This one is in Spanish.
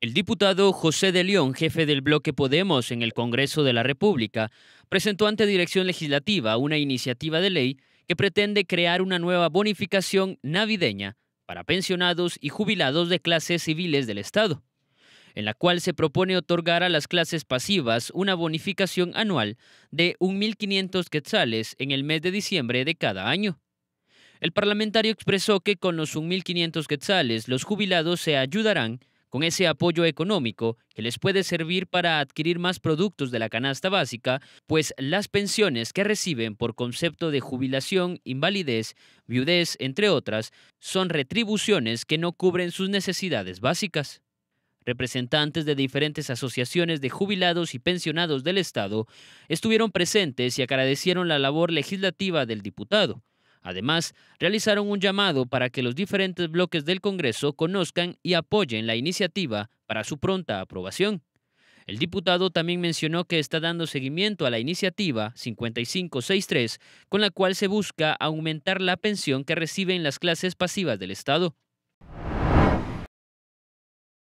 El diputado José de León, jefe del bloque Podemos en el Congreso de la República, presentó ante Dirección Legislativa una iniciativa de ley que pretende crear una nueva bonificación navideña para pensionados y jubilados de clases civiles del Estado, en la cual se propone otorgar a las clases pasivas una bonificación anual de 1.500 quetzales en el mes de diciembre de cada año. El parlamentario expresó que con los 1.500 quetzales los jubilados se ayudarán con ese apoyo económico que les puede servir para adquirir más productos de la canasta básica, pues las pensiones que reciben por concepto de jubilación, invalidez, viudez, entre otras, son retribuciones que no cubren sus necesidades básicas. Representantes de diferentes asociaciones de jubilados y pensionados del Estado estuvieron presentes y agradecieron la labor legislativa del diputado. Además, realizaron un llamado para que los diferentes bloques del Congreso conozcan y apoyen la iniciativa para su pronta aprobación. El diputado también mencionó que está dando seguimiento a la iniciativa 5563, con la cual se busca aumentar la pensión que reciben las clases pasivas del Estado.